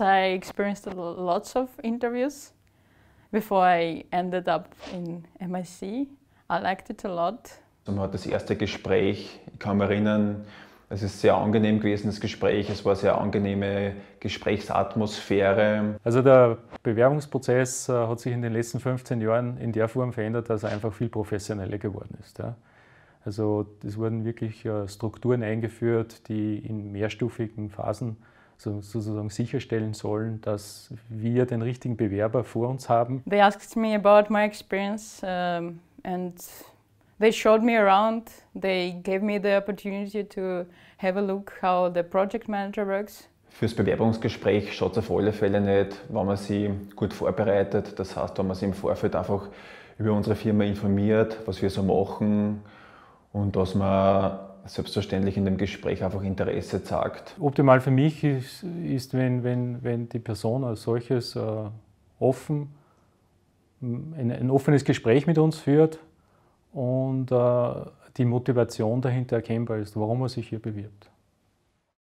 I experienced lots of interviews before I ended up in MIC. I liked it a lot. Also man hat das erste Gespräch, ich kann mich erinnern, es ist sehr angenehm gewesen, das Gespräch. Es war eine sehr angenehme Gesprächsatmosphäre. Also der Bewerbungsprozess äh, hat sich in den letzten 15 Jahren in der Form verändert, dass er einfach viel professioneller geworden ist. Also es wurden wirklich äh, Strukturen eingeführt, die in mehrstufigen Phasen sozusagen sicherstellen sollen, dass wir den richtigen Bewerber vor uns haben. They asked me about my experience um, and they showed me around. They gave me the opportunity to have a look how the project manager works. Fürs Bewerbungsgespräch schaut es auf alle Fälle nicht, wenn man sie gut vorbereitet. Das heißt, wenn man sie im Vorfeld einfach über unsere Firma informiert, was wir so machen und dass man selbstverständlich in dem Gespräch einfach Interesse zeigt. Optimal für mich ist, ist wenn, wenn, wenn die Person als solches äh, offen, ein, ein, offenes Gespräch mit uns führt und äh, die Motivation dahinter erkennbar ist, warum er sich hier bewirbt.